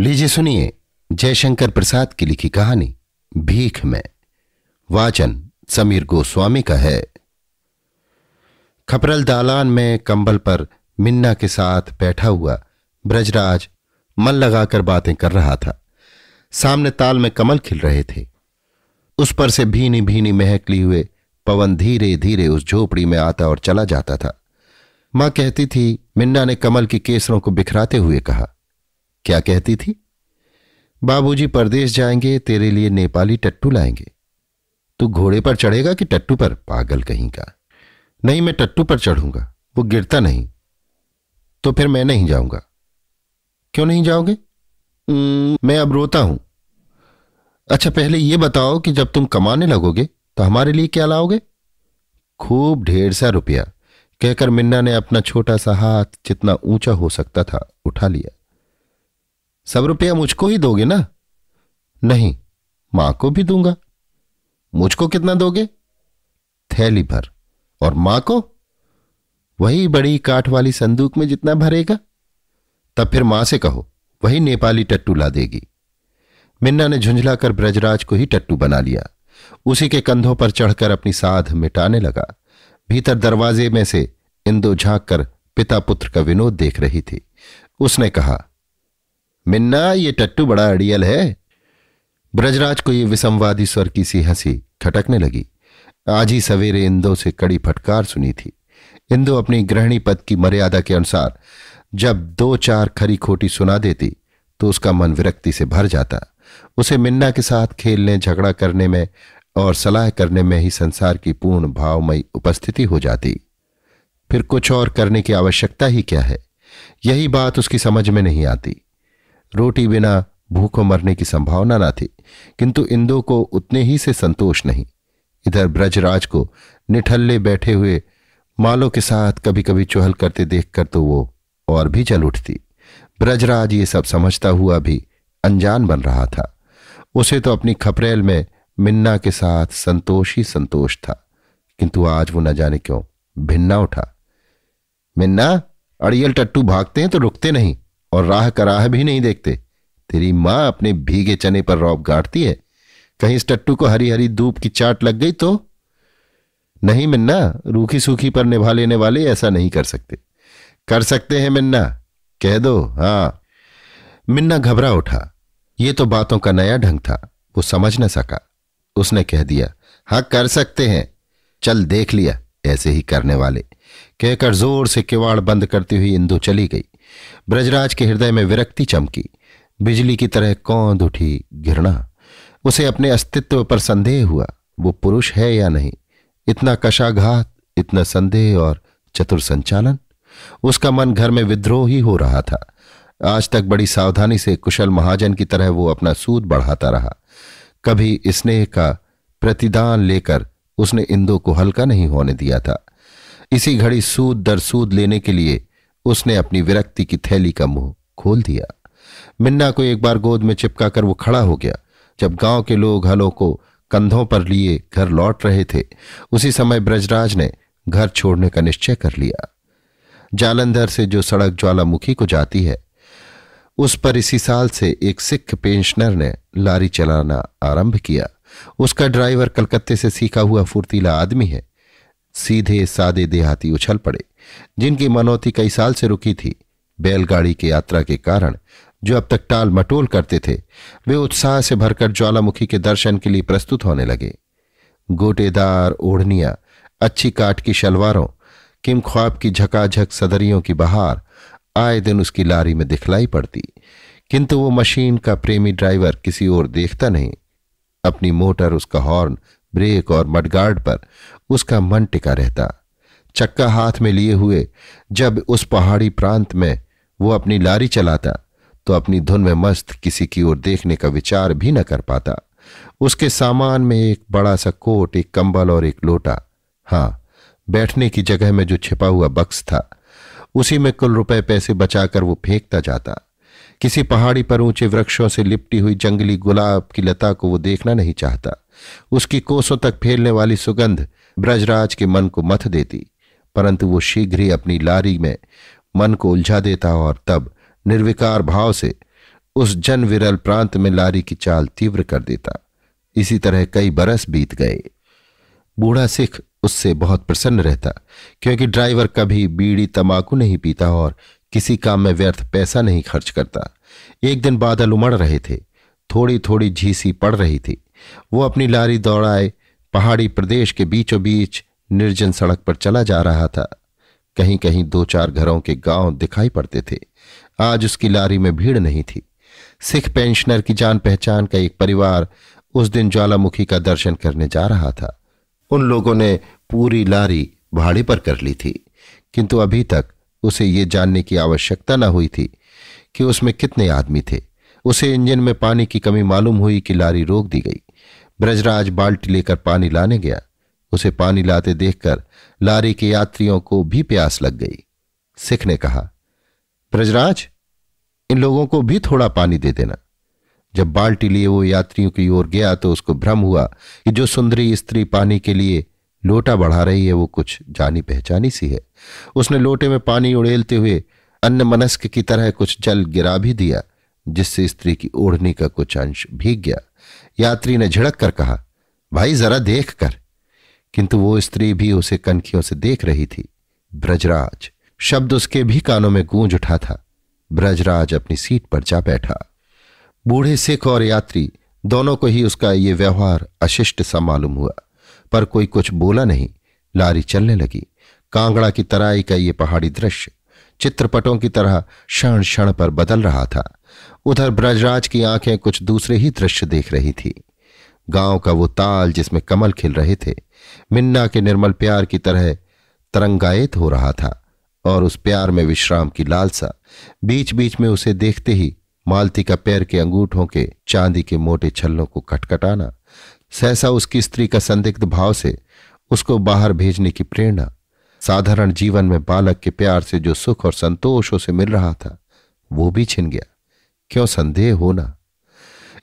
लीजिए सुनिए जयशंकर प्रसाद की लिखी कहानी भीख में वाचन समीर गोस्वामी का है खपरल दालान में कंबल पर मिन्ना के साथ बैठा हुआ ब्रजराज मन लगाकर बातें कर रहा था सामने ताल में कमल खिल रहे थे उस पर से भीनी भीनी महक ली हुए पवन धीरे धीरे उस झोपड़ी में आता और चला जाता था मां कहती थी मिन्ना ने कमल की केसरों को बिखराते हुए कहा क्या कहती थी बाबूजी परदेश जाएंगे तेरे लिए नेपाली टट्टू लाएंगे तू घोड़े पर चढ़ेगा कि टट्टू पर पागल कहीं का नहीं मैं टट्टू पर चढ़ूंगा वो गिरता नहीं तो फिर मैं नहीं जाऊंगा क्यों नहीं जाओगे मैं अब रोता हूं अच्छा पहले यह बताओ कि जब तुम कमाने लगोगे तो हमारे लिए क्या लाओगे खूब ढेर सा रुपया कहकर मिन्ना ने अपना छोटा सा हाथ जितना ऊंचा हो सकता था उठा लिया सब रुपया मुझको ही दोगे ना नहीं मां को भी दूंगा मुझको कितना दोगे थैली भर और मां को वही बड़ी काठ वाली संदूक में जितना भरेगा तब फिर मां से कहो वही नेपाली टट्टू ला देगी मिन्ना ने झुंझलाकर ब्रजराज को ही टट्टू बना लिया उसी के कंधों पर चढ़कर अपनी साध मिटाने लगा भीतर दरवाजे में से इंदो झांक कर पिता पुत्र का विनोद देख रही थी उसने कहा मिन्ना ये टट्टू बड़ा अड़ियल है ब्रजराज को ये विसंवादी स्वर की सी हंसी खटकने लगी आज ही सवेरे इंदो से कड़ी फटकार सुनी थी इंदो अपनी गृहणी पद की मर्यादा के अनुसार जब दो चार खरी खोटी सुना देती तो उसका मन विरक्ति से भर जाता उसे मिन्ना के साथ खेलने झगड़ा करने में और सलाह करने में ही संसार की पूर्ण भावमयी उपस्थिति हो जाती फिर कुछ और करने की आवश्यकता ही क्या है यही बात उसकी समझ में नहीं आती रोटी बिना भूखों मरने की संभावना ना थी किंतु इंदु को उतने ही से संतोष नहीं इधर ब्रजराज को निठल्ले बैठे हुए मालों के साथ कभी कभी चुहल करते देखकर तो वो और भी जल उठती ब्रजराज ये सब समझता हुआ भी अनजान बन रहा था उसे तो अपनी खपरेल में मिन्ना के साथ संतोष ही संतोष था किंतु आज वो न जाने क्यों भिन्ना उठा मिन्ना अड़ियल टट्टू भागते हैं तो रुकते नहीं और राह का राह भी नहीं देखते तेरी माँ अपने भीगे चने पर रौब गाड़ती है कहीं इस टट्टू को हरी हरी धूप की चाट लग गई तो नहीं मिन्ना रूखी सूखी पर निभा लेने वाले ऐसा नहीं कर सकते कर सकते हैं मिन्ना कह दो हाँ मिन्ना घबरा उठा ये तो बातों का नया ढंग था वो समझ न सका उसने कह दिया हाँ कर सकते हैं चल देख लिया ऐसे ही करने वाले कहकर जोर से किवाड़ बंद करती हुई इंदु चली गई ब्रजराज के हृदय में विरक्ति चमकी बिजली की तरह कौंद उठी घृणा उसे अपने अस्तित्व पर संदेह हुआ वो पुरुष है या नहीं इतना कशाघात इतना संदेह और चतुर संचालन उसका मन घर में विद्रोह ही हो रहा था आज तक बड़ी सावधानी से कुशल महाजन की तरह वो अपना सूद बढ़ाता रहा कभी स्नेह का प्रतिदान लेकर उसने इंदो को हल्का नहीं होने दिया था इसी घड़ी सूद दर सूद लेने के लिए उसने अपनी विरक्ति की थैली का मुंह खोल दिया मिन्ना को एक बार गोद में चिपका कर वो खड़ा हो गया जब गांव के लोग हलों को कंधों पर लिए घर लौट रहे थे उसी समय ब्रजराज ने घर छोड़ने का निश्चय कर लिया जालंधर से जो सड़क ज्वालामुखी को जाती है उस पर इसी साल से एक सिख पेंशनर ने लारी चलाना आरंभ किया उसका ड्राइवर कलकत्ते से सीखा हुआ फुर्तीला आदमी है सीधे सादे देहाती उछल पड़े जिनकी मनोती कई साल से रुकी थी बैलगाड़ी की यात्रा के कारण जो अब तक टाल मटोल करते थे वे उत्साह से भरकर ज्वालामुखी के दर्शन के लिए प्रस्तुत होने लगे गोटेदार ओढ़निया अच्छी काट की शलवारों किम ख्वाब की झकाझक सदरियों की बहार आए दिन उसकी लारी में दिखलाई पड़ती किंतु वो मशीन का प्रेमी ड्राइवर किसी और देखता नहीं अपनी मोटर उसका हॉर्न ब्रेक और मडगार्ड पर उसका मन टिका रहता चक्का हाथ में लिए हुए जब उस पहाड़ी प्रांत में वो अपनी लारी चलाता तो अपनी धुन में मस्त किसी की ओर देखने का विचार भी न कर पाता उसके सामान में एक बड़ा सा कोट एक कंबल और एक लोटा हाँ बैठने की जगह में जो छिपा हुआ बक्स था उसी में कुल रुपए पैसे बचाकर वो फेंकता जाता किसी पहाड़ी पर ऊंचे वृक्षों से लिपटी हुई जंगली गुलाब की लता को वो देखना नहीं चाहता उसकी कोसों तक फैलने वाली सुगंध ब्रजराज के मन को मथ देती परंतु वो शीघ्र ही अपनी लारी में मन को उलझा देता और तब निर्विकार भाव से उस जन विरल प्रांत में लारी की चाल तीव्र कर देता इसी तरह कई बरस बीत गए बूढ़ा सिख उससे बहुत प्रसन्न रहता क्योंकि ड्राइवर कभी बीड़ी तमाकू नहीं पीता और किसी काम में व्यर्थ पैसा नहीं खर्च करता एक दिन बादल उमड़ रहे थे थोड़ी थोड़ी झीसी पड़ रही थी वो अपनी लारी दौड़ाए पहाड़ी प्रदेश के बीचों बीच निर्जन सड़क पर चला जा रहा था कहीं कहीं दो चार घरों के गांव दिखाई पड़ते थे आज उसकी लारी में भीड़ नहीं थी सिख पेंशनर की जान पहचान का एक परिवार उस दिन ज्वालामुखी का दर्शन करने जा रहा था उन लोगों ने पूरी लारी भाड़े पर कर ली थी किंतु अभी तक उसे ये जानने की आवश्यकता न हुई थी कि उसमें कितने आदमी थे उसे इंजन में पानी की कमी मालूम हुई कि लारी रोक दी गई ब्रजराज बाल्टी लेकर पानी लाने गया उसे पानी लाते देखकर लारी के यात्रियों को भी प्यास लग गई सिख ने कहा ब्रजराज इन लोगों को भी थोड़ा पानी दे देना जब बाल्टी लिए वो यात्रियों की ओर गया तो उसको भ्रम हुआ कि जो सुंदरी स्त्री पानी के लिए लोटा बढ़ा रही है वो कुछ जानी पहचानी सी है उसने लोटे में पानी उड़ेलते हुए अन्य मनस्क की तरह कुछ जल गिरा भी दिया जिससे स्त्री की ओढ़नी का कुछ अंश भीग गया यात्री ने झिड़क कर कहा भाई जरा देख कर किंतु वो स्त्री भी उसे कनखियों से देख रही थी ब्रजराज शब्द उसके भी कानों में गूंज उठा था ब्रजराज अपनी सीट पर जा बैठा बूढ़े सिख और यात्री दोनों को ही उसका ये व्यवहार अशिष्ट सा मालूम हुआ पर कोई कुछ बोला नहीं लारी चलने लगी कांगड़ा की तराई का ये पहाड़ी दृश्य चित्रपटों की तरह क्षण क्षण पर बदल रहा था उधर ब्रजराज की आंखें कुछ दूसरे ही दृश्य देख रही थी गांव का वो ताल जिसमें कमल खिल रहे थे मिन्ना के निर्मल प्यार की तरह तरंगायत हो रहा था और उस प्यार में विश्राम की लालसा बीच बीच में उसे देखते ही मालती का पैर के अंगूठों के चांदी के मोटे छल्लों को खटखटाना सहसा उसकी स्त्री का संदिग्ध भाव से उसको बाहर भेजने की प्रेरणा साधारण जीवन में बालक के प्यार से जो सुख और संतोष उसे मिल रहा था वो भी छिन गया क्यों संदेह होना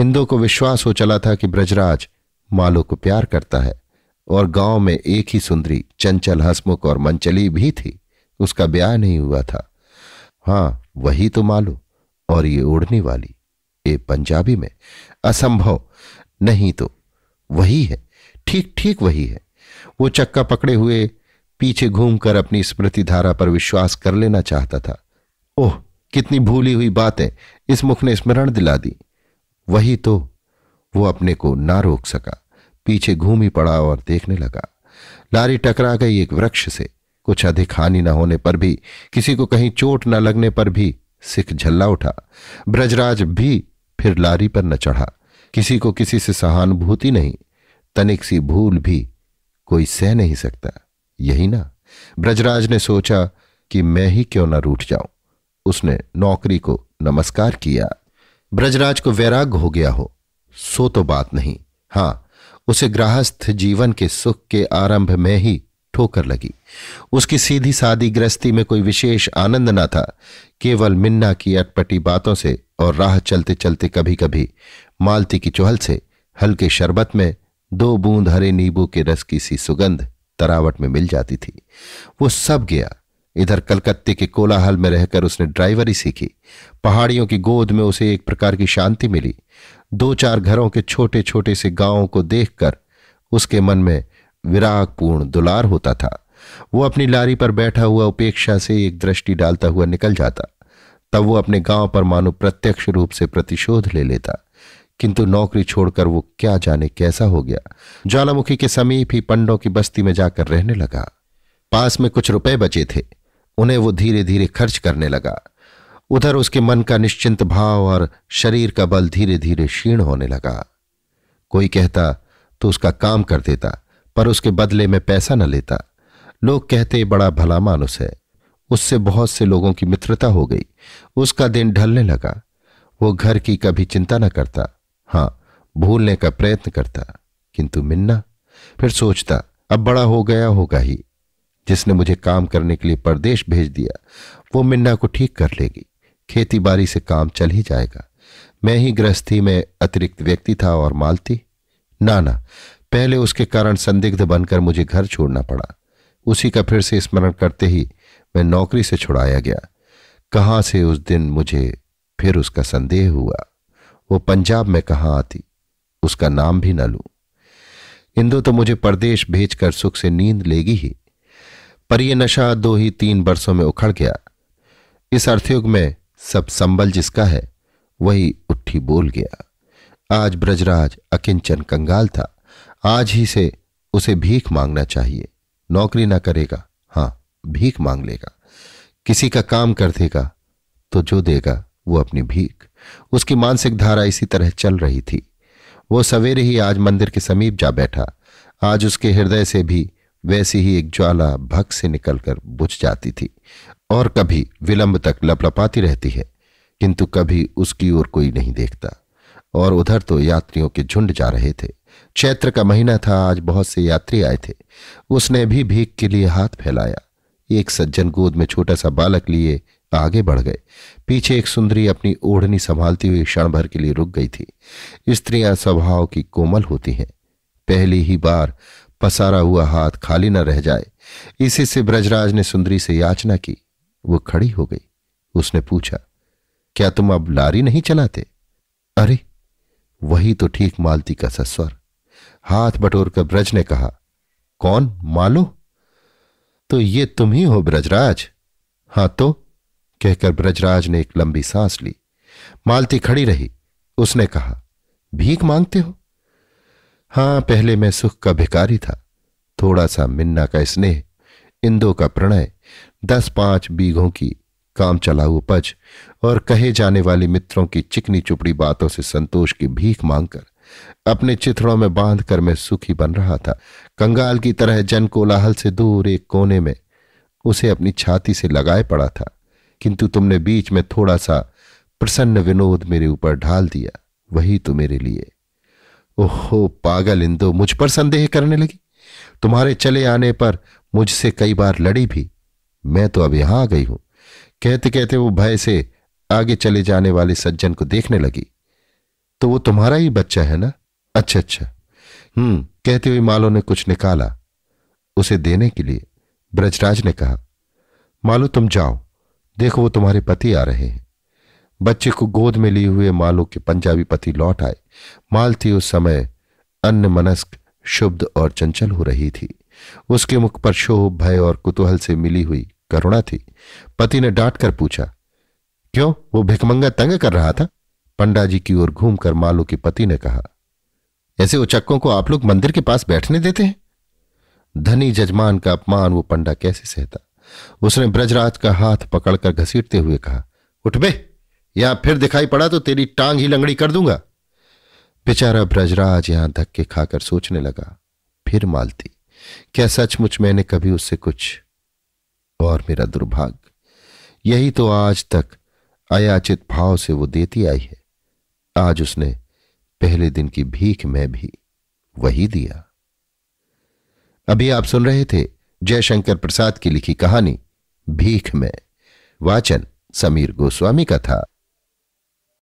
हिंदू को विश्वास हो चला था कि ब्रजराज मालो को प्यार करता है और गांव में एक ही सुंदरी चंचल हसमुख और मंचली भी थी उसका ब्याह नहीं हुआ था हाँ वही तो मालो और ये उड़ने वाली ये पंजाबी में असंभव नहीं तो वही है ठीक ठीक वही है वो चक्का पकड़े हुए पीछे घूमकर अपनी स्मृति धारा पर विश्वास कर लेना चाहता था ओह कितनी भूली हुई बातें इस मुख ने स्मरण दिला दी वही तो वो अपने को ना रोक सका पीछे घूम ही पड़ा और देखने लगा लारी टकरा गई एक वृक्ष से कुछ अधिक हानि न होने पर भी किसी को कहीं चोट न लगने पर भी सिख झल्ला उठा ब्रजराज भी फिर लारी पर न चढ़ा किसी को किसी से सहानुभूति नहीं तनिक सी भूल भी कोई सह नहीं सकता यही ना ब्रजराज ने सोचा कि मैं ही क्यों ना रूठ जाऊं उसने नौकरी को नमस्कार किया ब्रजराज को वैराग्य हो गया हो सो तो बात नहीं हां उसे गृहस्थ जीवन के सुख के आरंभ में ही ठोकर लगी उसकी सीधी सादी गृहस्थी में कोई विशेष आनंद न था केवल मिन्ना की अटपटी बातों से और राह चलते चलते कभी कभी मालती की चुहल से हल्के शरबत में दो बूंद हरे नींबू के रस की सी सुगंध तरावट में मिल जाती थी वो सब गया इधर कलकत्ते के कोलाहल में रहकर उसने ड्राइवरी सीखी पहाड़ियों की गोद में उसे एक प्रकार की शांति मिली दो चार घरों के छोटे छोटे से गांवों को देखकर उसके मन में विरागपूर्ण दुलार होता था वो अपनी लारी पर बैठा हुआ उपेक्षा से एक दृष्टि डालता हुआ निकल जाता तब वो अपने गांव पर मानो प्रत्यक्ष रूप से प्रतिशोध ले लेता किंतु नौकरी छोड़कर वो क्या जाने कैसा हो गया ज्वालामुखी के समीप ही पंडों की बस्ती में जाकर रहने लगा पास में कुछ रुपए बचे थे उन्हें वो धीरे धीरे खर्च करने लगा उधर उसके मन का निश्चिंत भाव और शरीर का बल धीरे धीरे क्षीण होने लगा कोई कहता तो उसका काम कर देता पर उसके बदले में पैसा न लेता लोग कहते बड़ा भला मानुस है उससे बहुत से लोगों की मित्रता हो गई उसका दिन ढलने लगा वो घर की कभी चिंता न करता हाँ भूलने का प्रयत्न करता किंतु मिन्ना फिर सोचता अब बड़ा हो गया होगा ही जिसने मुझे काम करने के लिए परदेश भेज दिया वो मिन्ना को ठीक कर लेगी खेती बाड़ी से काम चल ही जाएगा मैं ही गृहस्थी में अतिरिक्त व्यक्ति था और मालती नाना पहले उसके कारण संदिग्ध बनकर मुझे घर छोड़ना पड़ा उसी का फिर से स्मरण करते ही मैं नौकरी से छुड़ाया गया कहा से उस दिन मुझे फिर उसका संदेह हुआ वो पंजाब में कहा आती उसका नाम भी न लू इंदु तो मुझे परदेश भेजकर सुख से नींद लेगी ही पर यह नशा दो ही तीन बरसों में उखड़ गया इस अर्थयुग में सब संबल जिसका है वही उठी बोल गया आज ब्रजराज अकिंचन कंगाल था आज ही से उसे भीख मांगना चाहिए नौकरी ना करेगा हाँ भीख मांग लेगा किसी का काम कर देगा तो जो देगा वो अपनी भीख उसकी मानसिक धारा इसी तरह चल रही थी वो सवेरे ही आज मंदिर के समीप जा बैठा आज उसके हृदय से भी वैसी ही एक ज्वाला भग से निकलकर बुझ जाती थी और कभी विलंब तक लपलपाती रहती है किंतु कभी उसकी ओर कोई नहीं देखता और उधर तो यात्रियों के झुंड जा रहे थे चैत्र का महीना था आज बहुत से यात्री आए थे उसने भी भीख के लिए हाथ फैलाया एक सज्जन गोद में छोटा सा बालक लिए आगे बढ़ गए पीछे एक सुंदरी अपनी ओढ़नी संभालती हुई क्षण भर के लिए रुक गई थी स्त्रियां स्वभाव की कोमल होती हैं पहली ही बार पसारा हुआ हाथ खाली न रह जाए इसी से ब्रजराज ने सुंदरी से याचना की वो खड़ी हो गई उसने पूछा क्या तुम अब लारी नहीं चलाते अरे वही तो ठीक मालती का सस्वर हाथ बटोरकर ब्रज ने कहा कौन मालो तो ये तुम ही हो ब्रजराज हां तो कहकर ब्रजराज ने एक लंबी सांस ली मालती खड़ी रही उसने कहा भीख मांगते हो हाँ पहले मैं सुख का भिकारी था थोड़ा सा मिन्ना का स्नेह इंदो का प्रणय दस पांच बीघों की काम चलाऊ उपज और कहे जाने वाले मित्रों की चिकनी चुपड़ी बातों से संतोष की भीख मांगकर अपने चित्रों में बांध कर मैं सुखी बन रहा था कंगाल की तरह जन कोलाहल से दूर एक कोने में उसे अपनी छाती से लगाए पड़ा था किंतु तुमने बीच में थोड़ा सा प्रसन्न विनोद मेरे ऊपर ढाल दिया वही तो मेरे लिए ओहो पागल इंदु मुझ पर संदेह करने लगी तुम्हारे चले आने पर मुझसे कई बार लड़ी भी मैं तो अब यहां आ गई हूं कहते कहते वो भय से आगे चले जाने वाले सज्जन को देखने लगी तो वो तुम्हारा ही बच्चा है ना अच्छा अच्छा हम्म कहते हुए मालो ने कुछ निकाला उसे देने के लिए ब्रजराज ने कहा मालो तुम जाओ देखो वो तुम्हारे पति आ रहे हैं बच्चे को गोद में लिए हुए मालो के पंजाबी पति लौट आए मालती उस समय अन्य मनस्क शुद्ध और चंचल हो रही थी उसके मुख पर शोभ भय और कुतूहल से मिली हुई करुणा थी पति ने डांट कर पूछा क्यों वो भिकमंगा तंग कर रहा था पंडा जी की ओर घूमकर मालू के पति ने कहा ऐसे उचक्कों को आप लोग मंदिर के पास बैठने देते हैं धनी जजमान का अपमान वो पंडा कैसे सहता उसने ब्रजराज का हाथ पकड़कर घसीटते हुए कहा उठ बे यहां फिर दिखाई पड़ा तो तेरी टांग ही लंगड़ी कर दूंगा बेचारा ब्रजराज यहां धक्के खाकर सोचने लगा फिर मालती क्या सचमुच मैंने कभी उससे कुछ और मेरा दुर्भाग्य यही तो आज तक अयाचित भाव से वो देती आई है आज उसने पहले दिन की भीख में भी वही दिया अभी आप सुन रहे थे जयशंकर प्रसाद की लिखी कहानी भीख में वाचन समीर गोस्वामी का था